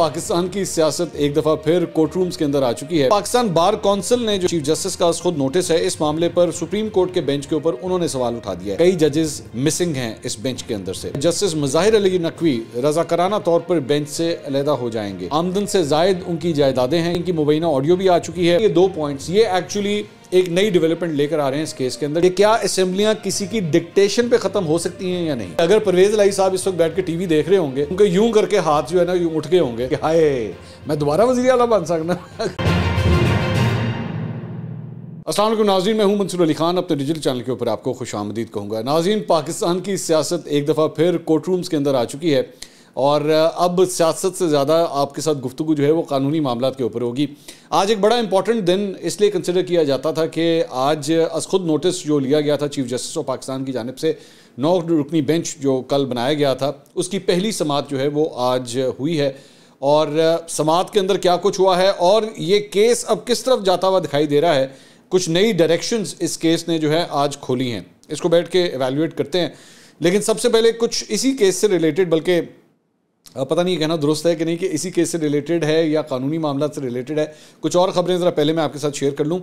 पाकिस्तान की सियासत एक दफा फिर कोर्ट रूम्स के अंदर आ चुकी है पाकिस्तान बार काउंसिल ने जो चीफ जस्टिस का खुद नोटिस है इस मामले पर सुप्रीम कोर्ट के बेंच के ऊपर उन्होंने सवाल उठा दिया कई जजेस मिसिंग हैं इस बेंच के अंदर से जस्टिस मुजाहिर अली नकवी रजाकराना तौर पर बेंच से अलहदा हो जाएंगे आमदन से जायद उनकी जायदादे हैं इनकी मुबैना ऑडियो भी आ चुकी है ये दो पॉइंट ये एक्चुअली एक नई डेवलपमेंट लेकर आ रहे हैं इस केस के अंदर कि क्या असेंबलियां किसी की डिक्टेशन पे खत्म हो सकती हैं या नहीं अगर परवेज लाई साहब इस वक्त बैठ के टीवी देख रहे होंगे उनके यूं करके हाथ जो है ना यूं उठ गए होंगे कि हाय मैं दोबारा वजी अला बन सकना असल नाजीन मैं हूं मंसूर अली खान अब तो डिजिटल चैनल के ऊपर आपको खुश आमदीद कहूँगा नाजीन पाकिस्तान की सियासत एक दफ़ा फिर कोर्ट रूम्स के अंदर आ चुकी है और अब सियासत से ज़्यादा आपके साथ गुफ्तु जो है वो कानूनी मामला के ऊपर होगी आज एक बड़ा इंपॉर्टेंट दिन इसलिए कंसिडर किया जाता था कि आज अस खुद नोटिस जो लिया गया था चीफ जस्टिस ऑफ पाकिस्तान की जानब से नौ रुकनी बेंच जो कल बनाया गया था उसकी पहली समात जो है वो आज हुई है और समात के अंदर क्या कुछ हुआ है और ये केस अब किस तरफ जाता हुआ दिखाई दे रहा है कुछ नई डायरेक्शंस इस केस ने जो है आज खोली हैं इसको बैठ के एवेल्यूएट करते हैं लेकिन सबसे पहले कुछ इसी केस से रिलेटेड बल्कि पता नहीं कहना दुरुस्त है कि नहीं कि इसी केस से रिलेटेड है या कानूनी मामला से रिलेटेड है कुछ और खबरें ज़रा पहले मैं आपके साथ शेयर कर लूँ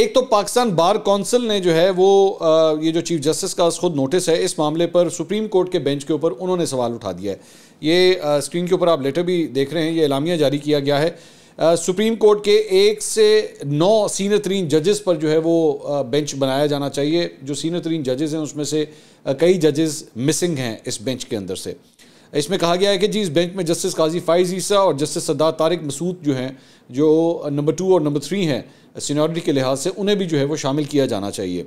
एक तो पाकिस्तान बार काउंसिल ने जो है वो ये जो चीफ जस्टिस का खुद नोटिस है इस मामले पर सुप्रीम कोर्ट के बेंच के ऊपर उन्होंने सवाल उठा दिया है ये स्क्रीन के ऊपर आप लेटर भी देख रहे हैं ये एलामिया जारी किया गया है सुप्रीम कोर्ट के एक से नौ सीनियर तरीन जजेस पर जो है वो बेंच बनाया जाना चाहिए जो सीनियर तरीन जजेस हैं उसमें से कई जजेस मिसिंग हैं इस बेंच के अंदर से इसमें कहा गया है कि जी इस बेंच में जस्टिस काजी फाइज ईसा और जस्टिस सदा तारिक मसूद जो हैं जो नंबर टू और नंबर थ्री हैं सीनियरिटी के लिहाज से उन्हें भी जो है वो शामिल किया जाना चाहिए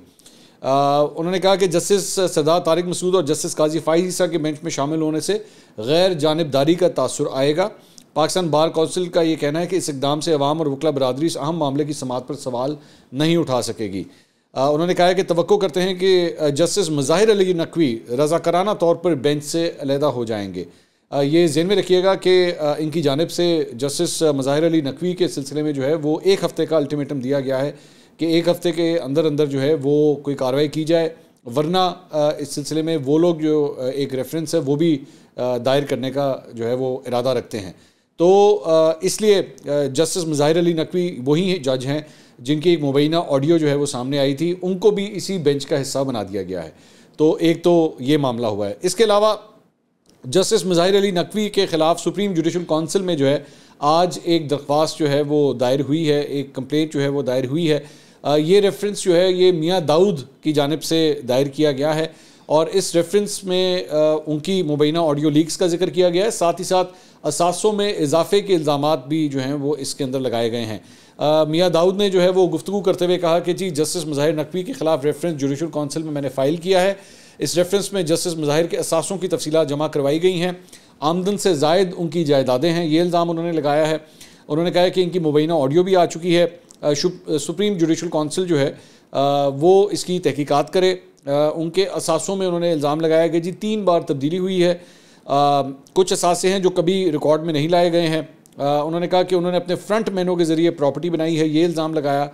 आ, उन्होंने कहा कि जस्टिस सदा तारिक मसूद और जस्टिस काजी फाइज ईसा के बेंच में शामिल होने से गैर जानबदारी का तासर आएगा पाकिस्तान बार कौंसिल का ये कहना है कि इस इकदाम से अवाम और वकला बरदरी इस अहम मामले की समात पर सवाल नहीं उठा सकेगी उन्होंने कहा कि तो करते हैं कि जस्टिस मज़ाहिर अली नकवी रजाकराना तौर पर बेंच से अलहदा हो जाएंगे ये जेन में रखिएगा कि इनकी जानब से जस्टिस मज़ाहिर अली नकवी के सिलसिले में जो है वो एक हफ़्ते का अल्टीमेटम दिया गया है कि एक हफ़्ते के अंदर अंदर जो है वो कोई कार्रवाई की जाए वरना इस सिलसिले में वो लोग जो एक रेफरेंस है वो भी दायर करने का जो है वो इरादा रखते हैं तो इसलिए जस्टिस मुजाहिर अली नकवी वही जज हैं जिनकी एक मुबैना ऑडियो जो है वो सामने आई थी उनको भी इसी बेंच का हिस्सा बना दिया गया है तो एक तो ये मामला हुआ है इसके अलावा जस्टिस मुजाहिर अली नकवी के ख़िलाफ़ सुप्रीम जुडिशल काउंसिल में जो है आज एक दरख्वास्त जो है वो दायर हुई है एक कंप्लेंट जो है वो दायर हुई है ये रेफरेंस जो है ये मियाँ दाऊद की जानब से दायर किया गया है और इस रेफरेंस में उनकी मुबैना ऑडियो लीक्स का जिक्र किया गया है साथ ही साथ असासों में इजाफे के इल्ज़ाम भी जो हैं वो इसके अंदर लगाए गए हैं मियाँ दाऊद ने जो है वो गुफ्तु करते हुए कहा कि जी जस्टिस मज़ाहिर नकवी के ख़िलाफ़ रेफरेंस जुडिशल काउंसिल में मैंने फ़ाइल किया है इस रेफरेंस में जस्टिस मज़ाहिर के असासों की तफसीत जमा करवाई गई हैं आमदन से जायद उनकी जायदादें हैं ये इल्ज़ाम उन्होंने लगाया है उन्होंने कहा कि इनकी मुबैना ऑडियो भी आ चुकी है सुप्रीम जुडिशल काउंसिल जो है वो इसकी तहकीकत करे उनके असासों में उन्होंने इल्ज़ाम लगाया कि जी तीन बार तब्दीली हुई है कुछ असासे हैं जो कभी रिकॉर्ड में नहीं लाए गए हैं उन्होंने कहा कि उन्होंने अपने फ्रंट मैनों के ज़रिए प्रॉपर्टी बनाई है ये इल्ज़ाम लगाया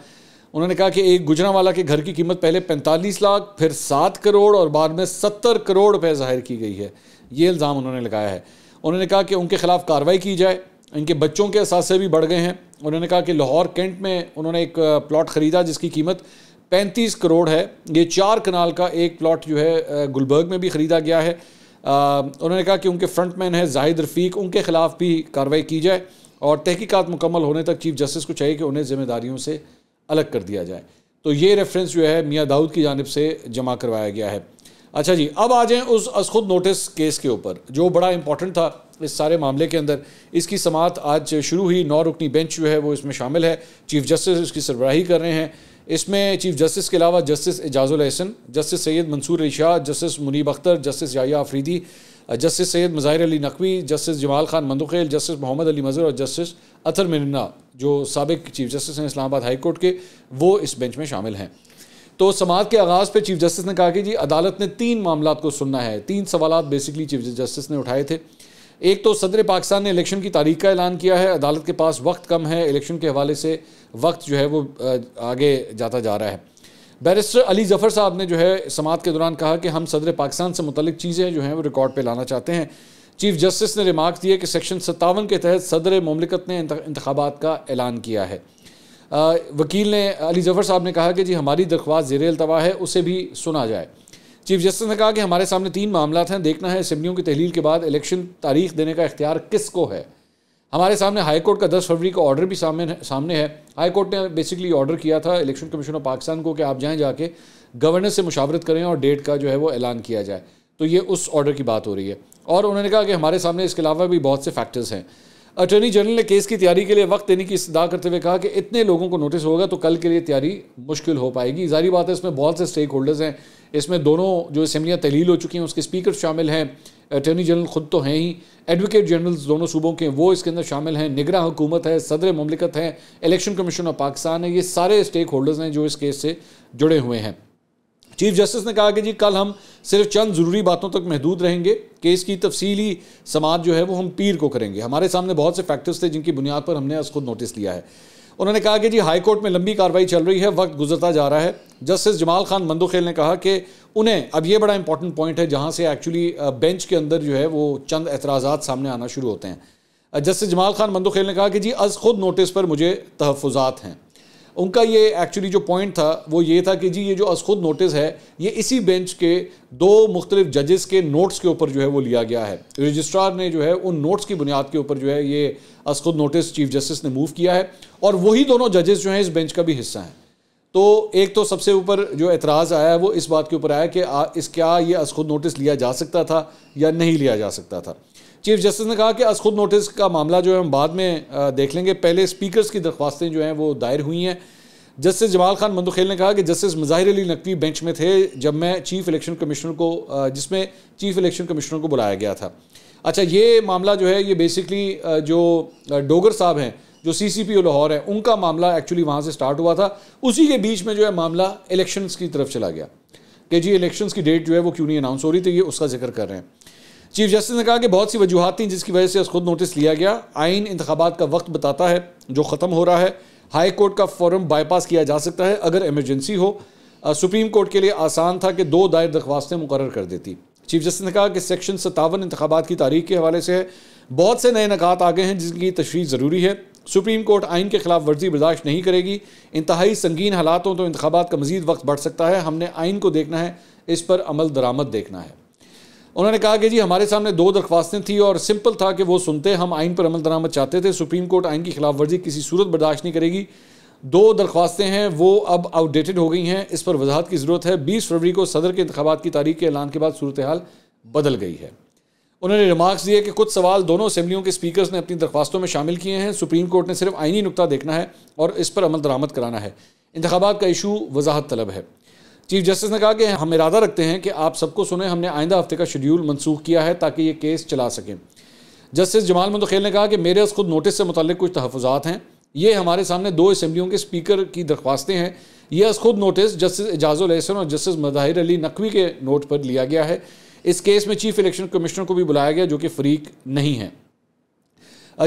उन्होंने कहा कि एक गुजरावाला के घर की कीमत पहले 45 लाख फिर 7 करोड़ और बाद में 70 करोड़ रुपए जाहिर की गई है ये इल्ज़ाम उन्होंने लगाया है उन्होंने कहा कि उनके खिलाफ कार्रवाई की जाए इनके बच्चों के असासे भी बढ़ गए हैं उन्होंने कहा कि लाहौर कैंट में उन्होंने एक प्लॉट ख़रीदा जिसकी कीमत पैंतीस करोड़ है ये चार कनाल का एक प्लॉट जो है गुलबर्ग में भी ख़रीदा गया है उन्होंने कहा कि उनके फ्रंट मैन है जाहिद रफ़ीक उनके ख़िलाफ़ भी कार्रवाई की जाए और तहकीक़ात मुकम्मल होने तक चीफ जस्टिस को चाहिए कि उन्हें जिम्मेदारियों से अलग कर दिया जाए तो ये रेफरेंस जो है मियाँ दाऊद की जानब से जमा करवाया गया है अच्छा जी अब आ जाएँ उस अस खुद नोटिस केस के ऊपर जो बड़ा इंपॉर्टेंट था इस सारे मामले के अंदर इसकी समात आज शुरू हुई नौ रुकनी बेंच जो है वो इसमें शामिल है चीफ जस्टिस इसकी सरबराही कर रहे हैं इसमें चीफ जस्टिस के अलावा justice Ijazul Ahsan justice Syed Mansoor Ali Shah justice Munib Akhtar justice Yahya Afridi justice Syed Mazahir Ali Naqvi justice Jamal Khan Mandokhail justice Mohammad Ali Mazhar और जस्टिस अथर मिन्ना जो सबक चीफ जस्टिस हैं इस्लामाबाद हाई कोर्ट के वो इस बेंच में शामिल हैं तो समात के आगाज़ पर चीफ जस्टिस ने कहा कि जी अदालत ने तीन मामला को सुनना है तीन सवाल बेसिकली चीफ जस्टिस ने उठाए थे एक तो सदर पाकिस्तान ने इलेक्शन की तारीख का ऐलान किया है अदालत के पास वक्त कम है इलेक्शन के हवाले से वक्त जो है वो आगे जाता जा रहा है बैरिस्टर अली जफ़र साहब ने जो है समात के दौरान कहा कि हम सदर पाकिस्तान से मुतलिक चीज़ें जो हैं वो रिकॉर्ड पर लाना चाहते हैं चीफ जस्टिस ने रिमार्क दिए कि सेक्शन सत्तावन के तहत सदर ममलिकत ने इंतबात का ऐलान किया है आ, वकील ने अली जफ़र साहब ने कहा कि जी हमारी दरख्वास्त जेर अल्तवा है उसे भी सुना जाए चीफ जस्टिस ने कहा कि हमारे सामने तीन मामला हैं देखना है असम्बलियों की तहलील के बाद इलेक्शन तारीख देने का इख्तियार किस को है हमारे सामने हाई कोर्ट का 10 फरवरी का ऑर्डर भी सामने सामने है हाई कोर्ट ने बेसिकली ऑर्डर किया था इलेक्शन कमीशन ऑफ पाकिस्तान को कि आप जाएं जाके गवर्नर से मुशावरत करें और डेट का जो है वो ऐलान किया जाए तो ये उस ऑर्डर की बात हो रही है और उन्होंने कहा कि हमारे सामने इसके अलावा भी बहुत से फैक्टर्स हैं अटर्नी जनरल ने केस की तैयारी के लिए वक्त देने की इस्तः करते हुए कहा कि इतने लोगों को नोटिस होगा तो कल के लिए तैयारी मुश्किल हो पाएगी जारी बात है इसमें बहुत से स्टेक होल्डर्स हैं इसमें दोनों जो असम्बलियाँ तहलील हो चुकी हैं उसके स्पीकर शामिल हैं अटर्नी जनरल खुद तो हैं ही एडवोकेट जनरल्स दोनों सूबों के वो इसके अंदर शामिल हैं निगरा हुकूमत है सदर ममलिकत है इलेक्शन कमीशन ऑफ पाकिस्तान है ये सारे स्टेक होल्डर्स हैं जो इस केस से जुड़े हुए हैं चीफ जस्टिस ने कहा कि जी कल हम सिर्फ चंद ज़रूरी बातों तक महदूद रहेंगे केस की तफसीली समाज जो है वो हम पीर को करेंगे हमारे सामने बहुत से फैक्टर्स थे जिनकी बुनियाद पर हमने आज खुद नोटिस लिया है उन्होंने कहा कि जी हाई कोर्ट में लंबी कार्रवाई चल रही है वक्त गुजरता जा रहा है जस्टिस जमाल खान मंदोखेल ने कहा कि उन्हें अब ये बड़ा इंपॉर्टेंट पॉइंट है जहाँ से एक्चुअली बेंच के अंदर जो है वो चंद एतराज़ात सामने आना शुरू होते हैं जस्टिस जमाल खान मंदोखेल ने कहा कि जी अज खुद नोटिस पर मुझे तहफात हैं उनका ये एक्चुअली जो पॉइंट था वो ये था कि जी ये जो अज खुद नोटिस है ये इसी बेंच के दो मुख्तलिफ जजेस के नोट्स के ऊपर जो है वो लिया गया है रजिस्ट्रार ने जो है उन नोट्स की बुनियाद के ऊपर जो है ये अज खुद नोटिस चीफ जस्टिस ने मूव किया है और वही दोनों जजेस जो हैं इस बेंच का भी हिस्सा हैं तो एक तो सबसे ऊपर जो एतराज़ आया है वो इस बात के ऊपर आया कि इस क्या ये असखुद नोटिस लिया जा सकता था या नहीं लिया जा सकता था चीफ जस्टिस ने कहा कि असखुद नोटिस का मामला जो है हम बाद में देख लेंगे पहले स्पीकर्स की दरख्वास्तें जो हैं वो दायर हुई हैं जस्टिस जमाल खान मंदुखेल ने कहा कि जस्टिस मज़ाहिर अली नकवी बेंच में थे जब मैं चीफ़ इलेक्शन कमिश्नर को जिसमें चीफ़ इलेक्शन कमिश्नर को बुलाया गया था अच्छा ये मामला जो है ये बेसिकली जो डोगर साहब हैं जो सी सी पी ओ लाहौर है उनका मामला एक्चुअली वहाँ से स्टार्ट हुआ था उसी के बीच में जो है मामला इलेक्शंस की तरफ चला गया कि जी इलेक्शंस की डेट जो है वो क्यों नहीं अनाउंस हो रही थी ये उसका जिक्र कर रहे हैं चीफ जस्टिस ने कहा कि बहुत सी वजूहत थी जिसकी वजह से खुद नोटिस लिया गया आइन इंतबात का वक्त बताता है जो ख़त्म हो रहा है हाई कोर्ट का फॉरम बाईपास किया जा सकता है अगर एमरजेंसी हो सुप्रीम कोर्ट के लिए आसान था कि दो दायर दरख्वास्तें मुकर कर देती चीफ जस्टिस ने कहा कि सेक्शन सतावन इंतबात की तारीख के हवाले से है बहुत से नए नकात आ गए हैं जिनकी तशरी ज़रूरी है सुप्रीम कोर्ट आइन के खिलाफ वर्जी बर्दाश्त नहीं करेगी इंतहाई संगीन हालातों तो इंतबात का मजीद वक्त बढ़ सकता है हमने आइन को देखना है इस पर अमल दरामद देखना है उन्होंने कहा कि जी हमारे सामने दो दरख्वास्तें थी और सिंपल था कि वो सुनते हम आइन पर अमल दरामद चाहते थे सुप्रीम कोर्ट आइन की खिलाफ वर्जी किसी सूरत बर्दाश्त नहीं करेगी दो दरख्वास्तें हैं वो अब आउटडेटेड हो गई हैं इस पर वजाहत की ज़रूरत है बीस फरवरी को सदर के इंतबात की तारीख के ऐलान के बाद सूरत हाल बदल गई है उन्होंने रिमार्क्स दिए कि कुछ सवाल दोनों असम्बलियों के स्पीकर्स ने अपनी दरख्वास्तों में शामिल किए हैं सुप्रीम कोर्ट ने सिर्फ आइनी नुकता देखना है और इस पर अमल दरामद कराना है इंतबात का इशू वजाहत तलब है चीफ जस्टिस ने कहा कि हम इरादा रखते हैं कि आप सबको सुने हमने आइंदा हफ्ते का शेड्यूल मनसूख किया है ताकि ये केस चला सकें जस्टिस जमाल मंदखेल ने कहा कि मेरे अस खुद नोटिस से मुतल कुछ तहफात हैं ये हमारे सामने दो असम्बलियों के स्पीकर की दरख्वास्तें हैं यह अस खुद नोटिस जस्टिस एजाजुल और जस्टिस मज़ाहिर अली नकवी के नोट पर लिया गया है इस केस में चीफ इलेक्शन कमिश्नर को भी बुलाया गया जो कि फरीक नहीं है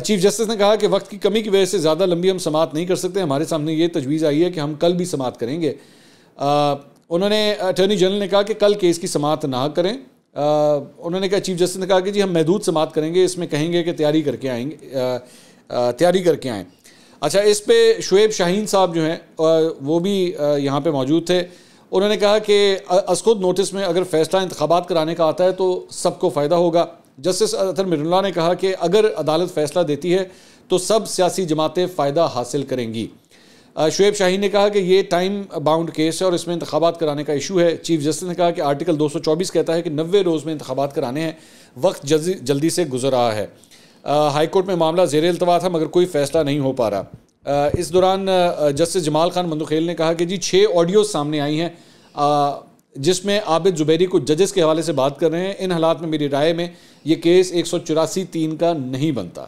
चीफ जस्टिस ने कहा कि वक्त की कमी की वजह से ज़्यादा लंबी हम समात नहीं कर सकते हमारे सामने ये तजवीज़ आई है कि हम कल भी समाप्त करेंगे आ, उन्होंने अटर्नी जनरल ने कहा कि कल केस की समाप्त ना करें आ, उन्होंने कहा चीफ जस्टिस ने कहा कि जी हम महदूद समाप्त करेंगे इसमें कहेंगे कि तैयारी करके आएंगे तैयारी करके आएँ अच्छा इस पर शुएब शाहीन साहब जो हैं वो भी यहाँ पर मौजूद थे उन्होंने कहा कि असखुद नोटिस में अगर फैसला इंतबात कराने का आता है तो सबको फ़ायदा होगा जस्टिस अतर मिरुल्ला ने कहा कि अगर अदालत फैसला देती है तो सब सियासी जमातें फ़ायदा हासिल करेंगी शुएब शाहीन ने कहा कि ये टाइम बाउंड केस है और इसमें इंतबात कराने का इशू है चीफ जस्टिस ने कहा कि आर्टिकल 224 कहता है कि नबे रोज़ में इंतबात कराने हैं वक्त जल्दी से गुजर रहा है हाईकोर्ट में मामला जेर अल्तवा था मगर कोई फैसला नहीं हो पा रहा इस दौरान जस्टिस जमाल खान मंदुखेल ने कहा कि जी छः ऑडियो सामने आई हैं जिसमें आबिद जुबैरी को जजेस के हवाले से बात कर रहे हैं इन हालात में मेरी राय में ये केस एक सौ चौरासी तीन का नहीं बनता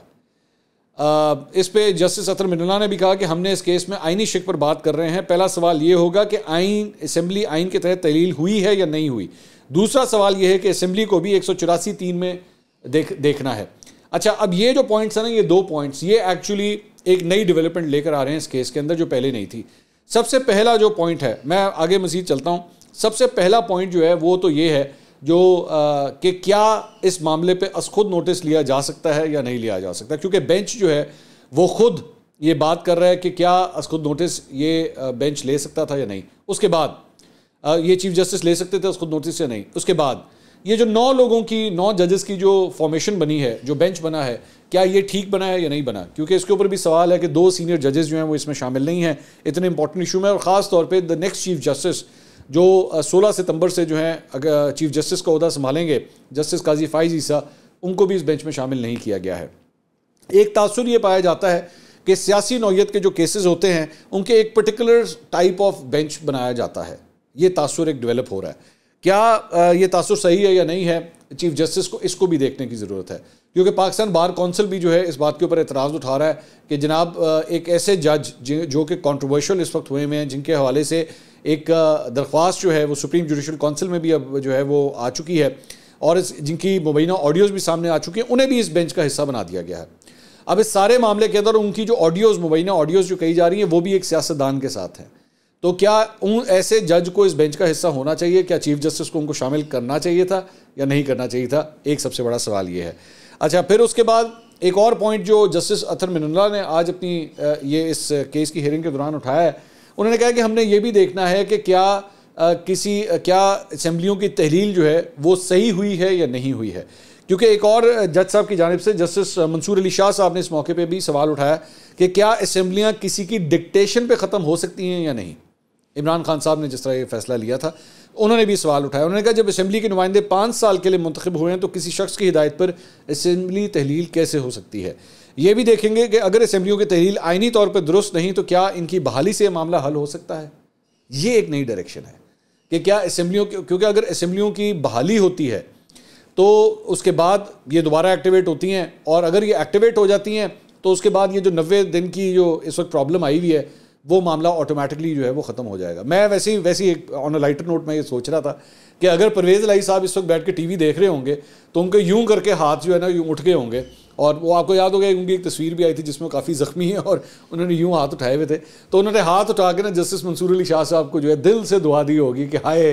आ, इस पे जस्टिस अतर मिनला ने भी कहा कि हमने इस केस में आइनी शिक पर बात कर रहे हैं पहला सवाल ये होगा कि आइन असम्बली आइन के तहत तहलील हुई है या नहीं हुई दूसरा सवाल ये है कि असम्बली को भी एक सौ चौरासी तीन में देख देखना है अच्छा अब ये जो पॉइंट्स हैं ना ये दो पॉइंट्स ये एक्चुअली एक नई डेवलपमेंट लेकर आ रहे हैं इस केस के अंदर जो पहले नहीं थी सबसे पहला जो पॉइंट है मैं आगे मजीद चलता हूँ सबसे पहला पॉइंट जो है वो तो ये है जो कि क्या इस मामले पे अस खुद नोटिस लिया जा सकता है या नहीं लिया जा सकता क्योंकि बेंच जो है वो खुद ये बात कर रहा है कि क्या अस खुद नोटिस ये बेंच ले सकता था या नहीं उसके बाद ये चीफ जस्टिस ले सकते थे अस खुद नोटिस या नहीं उसके बाद ये जो नौ लोगों की नौ जजेस की जो फॉर्मेशन बनी है जो बेंच बना है क्या ये ठीक बना है या नहीं बना क्योंकि इसके ऊपर भी सवाल है कि दो सीनियर जजेस जो हैं वो इसमें शामिल नहीं हैं इतने इंपॉर्टेंट इशू में और ख़ास तौर पे द नेक्स्ट चीफ जस्टिस जो 16 सितंबर से जो है अगर चीफ जस्टिस का अहदा संभालेंगे जस्टिस काजी फाइज ईसा उनको भी इस बेंच में शामिल नहीं किया गया है एक तासर ये पाया जाता है कि सियासी नौीयत के जो केसेस होते हैं उनके एक पर्टिकुलर टाइप ऑफ बेंच बनाया जाता है ये तासर एक डेवलप हो रहा है क्या ये तासुर सही है या नहीं है चीफ जस्टिस को इसको भी देखने की ज़रूरत है क्योंकि पाकिस्तान बार कौंसिल भी जो है इस बात के ऊपर एतराज़ उठा रहा है कि जनाब एक ऐसे जज जो कि कॉन्ट्रोवर्शल इस वक्त हुए हुए हैं जिनके हवाले से एक दरख्वास्त जो है वो सुप्रीम जुडिशल काउंसिल में भी अब जो है वो आ चुकी है और इस जिनकी मुबैना ऑडियोज़ भी सामने आ चुकी हैं उन्हें भी इस बेंच का हिस्सा बना दिया गया है अब इस सारे मामले के अंदर उनकी जो ऑडियोज़ मुबैना ऑडियोज़ जो कही जा रही हैं वो भी एक सियासतदान के साथ हैं तो क्या उन ऐसे जज को इस बेंच का हिस्सा होना चाहिए क्या चीफ जस्टिस को उनको शामिल करना चाहिए था या नहीं करना चाहिए था एक सबसे बड़ा सवाल ये है अच्छा फिर उसके बाद एक और पॉइंट जो जस्टिस अथर मिनला ने आज अपनी ये इस केस की हियरिंग के दौरान उठाया है उन्होंने कहा कि हमने ये भी देखना है कि क्या किसी क्या असम्बलियों की तहलील जो है वो सही हुई है या नहीं हुई है क्योंकि एक और जज साहब की जानब से जस्टिस मंसूर अली शाह साहब ने इस मौके पर भी सवाल उठाया कि क्या असम्बलियाँ किसी की डिक्टेशन पर ख़त्म हो सकती हैं या नहीं इमरान खान साहब ने जिस तरह ये फैसला लिया था उन्होंने भी सवाल उठाया उन्होंने कहा जब असम्बली के नुमाइंदे पाँच साल के लिए मंतखब हुए हैं तो किसी शख्स की हिदायत पर असम्बली तहलील कैसे हो सकती है ये भी देखेंगे कि अगर असम्बलियों की तहलील आइनी तौर पर दुरुस्त नहीं तो क्या इनकी बहाली से मामला हल हो सकता है ये एक नई डायरेक्शन है कि क्या असम्बलियों क्योंकि अगर असम्बलियों की बहाली होती है तो उसके बाद ये दोबारा एक्टिवेट होती हैं और अगर ये एक्टिवेट हो जाती हैं तो उसके बाद ये जो नब्बे दिन की जो इस वक्त प्रॉब्लम आई हुई है वो मामला ऑटोमेटिकली जो है वो ख़त्म हो जाएगा मैं वैसे ही वैसे ही ऑन अ लाइटर नोट में ये सोच रहा था कि अगर परवेज़ लाई साहब इस वक्त बैठ के टीवी देख रहे होंगे तो उनके यूं करके हाथ जो है ना यूं उठ गए होंगे और वो आपको याद हो गया उनकी एक तस्वीर भी आई थी जिसमें काफ़ी ज़ख्मी है और उन्होंने यूं हाथ उठाए हुए थे तो उन्होंने हाथ उठा के ना जस्टिस मंसूर अली शाह साहब को जो है दिल से दुआ दी होगी कि हाय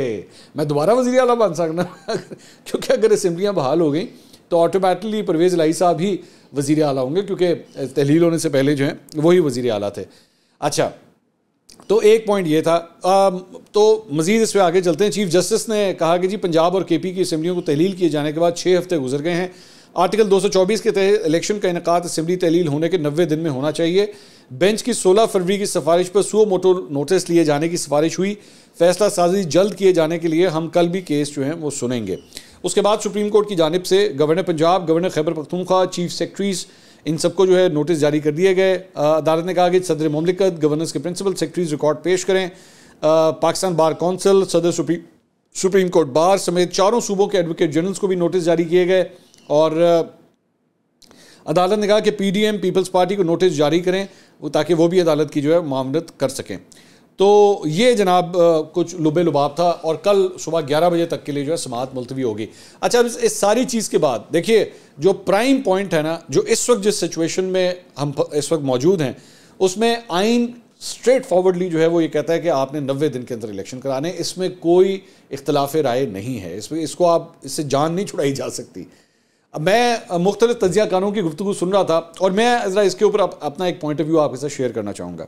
मैं दोबारा वजी अला बन सकना क्योंकि अगर असम्बलियाँ बहाल हो गई तो ऑटोमेटिकली परवेज़ लाई साहब ही वज़ी अला होंगे क्योंकि तहलील होने से पहले जो है वही वज़ी अला थे अच्छा तो एक पॉइंट ये था आ, तो मज़ीद इस पर आगे चलते हैं चीफ जस्टिस ने कहा कि जी पंजाब और के पी की असम्बलियों को तहलील किए जाने के बाद छः हफ्ते गुजर गए हैं आर्टिकल 224 के तहत इलेक्शन का इनका असम्बली तहलील होने के नबे दिन में होना चाहिए बेंच की 16 फरवरी की सिफारिश पर सो मोटो नोटिस लिए जाने की सिफारिश हुई फैसला साजी जल्द किए जाने के लिए हम कल भी केस जो हैं वो सुनेंगे उसके बाद सुप्रीम कोर्ट की जानब से governor Punjab governor Khyber Pakhtunkhwa chief secretaries इन सबको जो है नोटिस जारी कर दिए गए अदालत ने कहा कि सदर ममलिकत गवर्नर्स के प्रिंसिपल सेक्रेटरीज रिकॉर्ड पेश करें पाकिस्तान बार कौंसिल सदर सुप्रीम सुप्रीम कोर्ट बार समेत चारों सूबों के एडवोकेट जनरल्स को भी नोटिस जारी किए गए और अदालत ने कहा कि पीडीएम पीपल्स पार्टी को नोटिस जारी करें ताकि वो भी अदालत की जो है मामलत कर सकें तो ये जनाब कुछ लुबे लुबाब था और कल सुबह 11 बजे तक के लिए जो है समात मुलतवी होगी अच्छा इस, सारी चीज़ के बाद देखिए जो प्राइम पॉइंट है ना जो इस वक्त जिस सिचुएशन में हम इस वक्त मौजूद हैं उसमें आइन स्ट्रेट फॉरवर्डली जो है वो ये कहता है कि आपने नबे दिन के अंदर इलेक्शन कराने इसमें कोई इख्तलाफ राय नहीं है इसमें इसको आप इससे जान नहीं छुड़ाई जा सकती मैं मुख्तलि तजिया कानून की गुफ्तु सुन रहा था और मैं इसके ऊपर अपना एक पॉइंट ऑफ व्यू आपके साथ शेयर करना चाहूँगा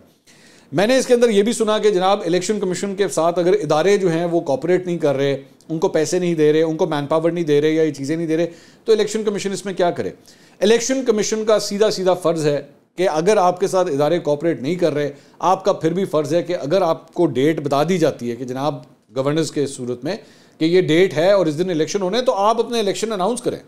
मैंने इसके अंदर ये भी सुना कि जनाब इलेक्शन कमीशन के साथ अगर इदारे जो हैं वो कॉपरेट नहीं कर रहे उनको पैसे नहीं दे रहे उनको मैन पावर नहीं दे रहे या ये चीज़ें नहीं दे रहे तो इलेक्शन कमीशन इसमें क्या करे इलेक्शन कमीशन का सीधा सीधा फ़र्ज़ है कि अगर आपके साथ इदारे कॉपरेट नहीं कर रहे आपका फिर भी फ़र्ज़ है कि अगर आपको डेट बता दी जाती है कि जनाब गवर्नर्स के सूरत में कि ये डेट है और इस दिन इलेक्शन होने तो आप अपने इलेक्शन अनाउंस करें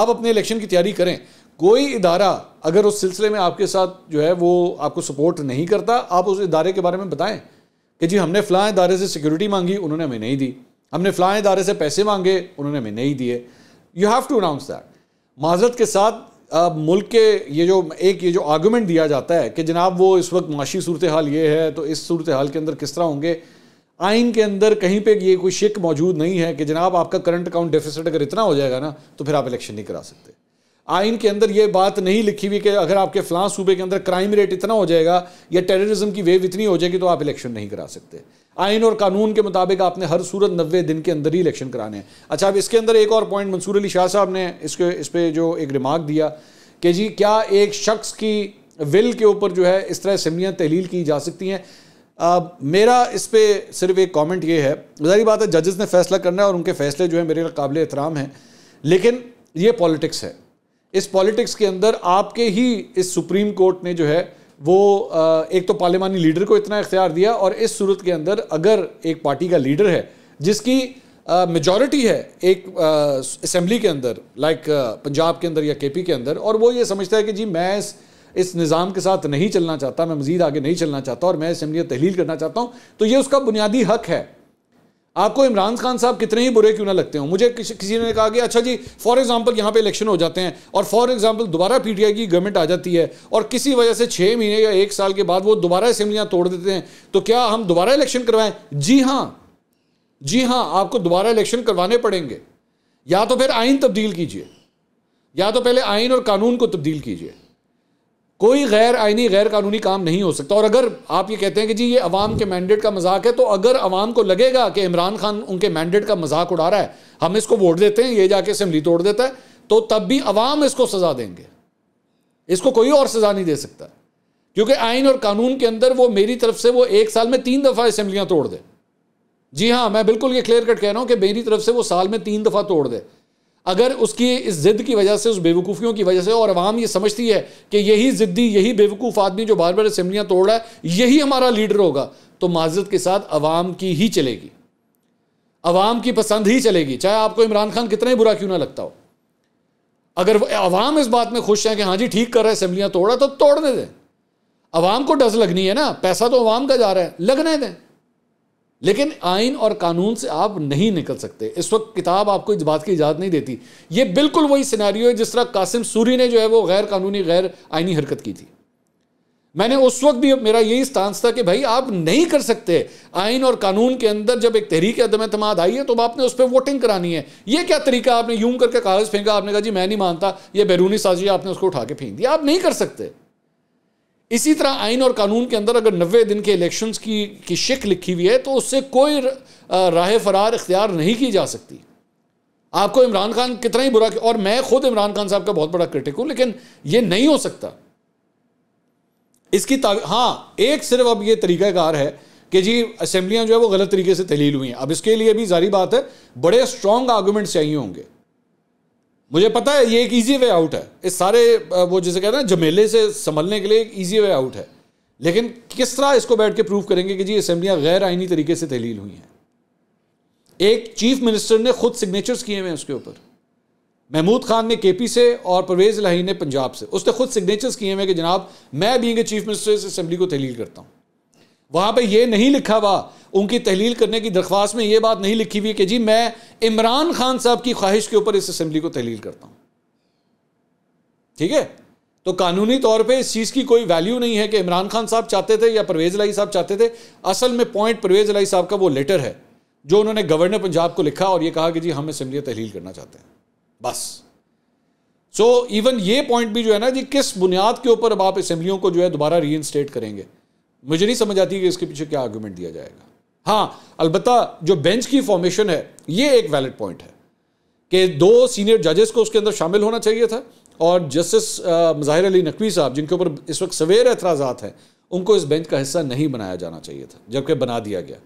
आप अपने इलेक्शन की तैयारी करें कोई इदारा अगर उस सिलसिले में आपके साथ जो है वो आपको सपोर्ट नहीं करता आप उस इदारे के बारे में बताएं कि जी हमने फ़लाँ इदारे से सिक्योरिटी मांगी उन्होंने हमें नहीं दी हमने फ़लाँ इदारे से पैसे मांगे उन्होंने हमें नहीं दिए you have to announce that माजरत के साथ अब मुल्क के ये जो एक ये जो आर्गूमेंट दिया जाता है कि जनाब वो इस वक्त माशी सूरत हाल ये है तो इस सूरत हाल के अंदर किस तरह होंगे आइन के अंदर कहीं पे ये कोई शिक मौजूद नहीं है कि जनाब आपका करंट अकाउंट डेफिसिट अगर इतना हो जाएगा ना तो फिर आप इलेक्शन नहीं करा सकते आइन के अंदर ये बात नहीं लिखी हुई कि अगर आपके फलां सूबे के अंदर क्राइम रेट इतना हो जाएगा या टेररिज्म की वेव इतनी हो जाएगी तो आप इलेक्शन नहीं करा सकते आइन और कानून के मुताबिक आपने हर सूरत नब्बे दिन के अंदर ही इलेक्शन कराने हैं अच्छा अब इसके अंदर एक और पॉइंट मंसूर अली शाह साहब ने इसके इस पर जो एक रिमार्क दिया कि जी क्या एक शख्स की विल के ऊपर जो है इस तरह असम्बलियाँ तहलील की जा सकती हैं अब मेरा इस पर सिर्फ एक कॉमेंट ये है जारी बात है जजेस ने फैसला करना है और उनके फैसले जो है मेरे काबिल एहतराम हैं लेकिन ये पॉलिटिक्स है इस पॉलिटिक्स के अंदर आपके ही इस सुप्रीम कोर्ट ने जो है वो एक तो पार्लियामानी लीडर को इतना इख्तियार दिया और इस सूरत के अंदर अगर एक पार्टी का लीडर है जिसकी मेजॉरिटी है एक असम्बली के अंदर लाइक पंजाब के अंदर या केपी के अंदर और वो ये समझता है कि जी मैं इस इस निज़ाम के साथ नहीं चलना चाहता मैं मज़ीद आगे नहीं चलना चाहता और मैं इसम्बली तहलील करना चाहता हूँ तो ये उसका बुनियादी हक है आपको इमरान खान साहब कितने ही बुरे क्यों ना लगते हो मुझे किसी किसी ने कहा कि अच्छा जी फॉर एग्जांपल यहाँ पे इलेक्शन हो जाते हैं और फॉर एग्जांपल दोबारा पीटीआई की गवर्नमेंट आ जाती है और किसी वजह से छः महीने या एक साल के बाद वो दोबारा असम्बलियाँ तोड़ देते हैं तो क्या हम दोबारा इलेक्शन करवाएं जी हाँ जी हाँ आपको दोबारा इलेक्शन करवाने पड़ेंगे या तो फिर आइन तब्दील कीजिए या तो पहले आइन और कानून को तब्दील कीजिए कोई गैर आइनी गैर कानूनी काम नहीं हो सकता और अगर आप ये कहते हैं कि जी ये अवाम के मैंडेट का मजाक है तो अगर अवाम को लगेगा कि इमरान खान उनके मैंडेट का मजाक उड़ा रहा है हम इसको वोट देते हैं ये जाके असम्बली तोड़ देता है तो तब भी अवाम इसको सजा देंगे इसको कोई और सजा नहीं दे सकता क्योंकि आइन और कानून के अंदर वो मेरी तरफ से वो एक साल में तीन दफ़ा असेंबलियां तोड़ दे जी हाँ मैं बिल्कुल ये क्लियर कट कह रहा हूँ कि मेरी तरफ से वो साल में तीन दफ़ा तोड़ दे अगर उसकी इस ज़िद की वजह से उस बेवकूफ़ियों की वजह से और आवाम ये समझती है कि यही ज़िद्दी यही बेवकूफ़ आदमी जो बार बार असम्बलियाँ तोड़ रहा है यही हमारा लीडर होगा तो माजरत के साथ आवाम की ही चलेगी आवाम की पसंद ही चलेगी चाहे आपको इमरान खान कितना ही बुरा क्यों ना लगता हो अगर आवाम इस बात में खुश है कि हाँ जी ठीक कर रहा है असम्बलियाँ तोड़ा तो तोड़ने दें आवाम को डस लगनी है ना पैसा तो आवाम का जा रहा है लगने दें लेकिन आइन और कानून से आप नहीं निकल सकते इस वक्त किताब आपको इस बात की इजाज़त नहीं देती ये बिल्कुल वही सिनेरियो है जिस तरह कासिम सूरी ने जो है वो गैर कानूनी गैर आइनी हरकत की थी मैंने उस वक्त भी मेरा यही स्टांस था कि भाई आप नहीं कर सकते आइन और कानून के अंदर जब एक तहरीक अदम अतमाद आई है तो आपने उस पर वोटिंग करानी है ये क्या तरीका आपने यूं करके कागज़ फेंका आपने कहा जी मैं नहीं मानता ये बैरूनी साजिश आपने उसको उठा के फेंक दिया आप नहीं कर सकते इसी तरह आइन और कानून के अंदर अगर नबे दिन के इलेक्शंस की की शिक लिखी हुई है तो उससे कोई राह फरार इख्तियार नहीं की जा सकती आपको इमरान खान कितना ही बुरा और मैं खुद इमरान खान साहब का बहुत बड़ा क्रिटिक हूं लेकिन ये नहीं हो सकता इसकी हाँ एक सिर्फ अब ये तरीक़ाकार है कि जी असेंबलियां जो है वो गलत तरीके से तहलील हुई हैं अब इसके लिए भी जारी बात है बड़े स्ट्रॉन्ग आर्गूमेंट्स चाहिए होंगे मुझे पता है ये एक ईजी वे आउट है इस सारे वो जैसे कहते हैं जमेले से संभलने के लिए एक ईजी वे आउट है लेकिन किस तरह इसको बैठ के प्रूव करेंगे कि जी असम्बलियाँ गैर आइनी तरीके से तहलील हुई हैं एक चीफ मिनिस्टर ने खुद सिग्नेचर्स किए हुए हैं उसके ऊपर महमूद खान ने केपी से और परवेज लाही ने पंजाब से उसने खुद सिग्नेचर्स किए हुए कि जनाब मैं बींग चीफ मिनिस्टर इस असेंबली को तहलील करता हूँ वहाँ पर यह नहीं लिखा हुआ उनकी तहलील करने की दरख्वास्त में यह बात नहीं लिखी हुई कि जी मैं इमरान खान साहब की ख्वाहिश के ऊपर इस असेंबली को तहलील करता हूं ठीक है तो कानूनी तौर पे इस चीज़ की कोई वैल्यू नहीं है कि इमरान खान साहब चाहते थे या परवेज़ लाई साहब चाहते थे असल में पॉइंट परवेज़ लाई साहब का वो लेटर है जो उन्होंने गवर्नर पंजाब को लिखा और ये कहा कि जी हम असेंबली तहलील करना चाहते हैं बस सो so, इवन ये पॉइंट भी जो है ना जी किस बुनियाद के ऊपर अब आप असेंबलियों को जो है दोबारा री करेंगे मुझे नहीं समझ आती कि इसके पीछे क्या आर्ग्यूमेंट दिया जाएगा हाँ अलबत् जो बेंच की फॉर्मेशन है ये एक वैलिड पॉइंट है कि दो सीनियर जजेस को उसके अंदर शामिल होना चाहिए था और जस्टिस मज़ाहिर अली नकवी साहब जिनके ऊपर इस वक्त सवेर एतराज़ा हैं उनको इस बेंच का हिस्सा नहीं बनाया जाना चाहिए था जबकि बना दिया गया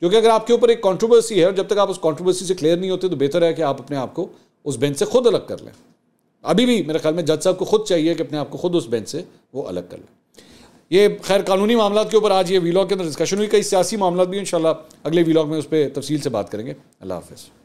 क्योंकि अगर आपके ऊपर एक कंट्रोवर्सी है और जब तक आप उस कंट्रोवर्सी से क्लियर नहीं होते तो बेहतर है कि आप अपने आप को उस बेंच से खुद अलग कर लें अभी भी मेरे ख्याल में जज साहब को खुद चाहिए कि अपने आप को खुद उस बेंच से वो अलग कर लें ये खैर कानूनी मामला के ऊपर आज ये वीलॉग के अंदर डिस्कशन हुई कई सियासी मामला भी इन अगले वीलॉग में उस पर तफसील से बात करेंगे अल्लाह हाफिज़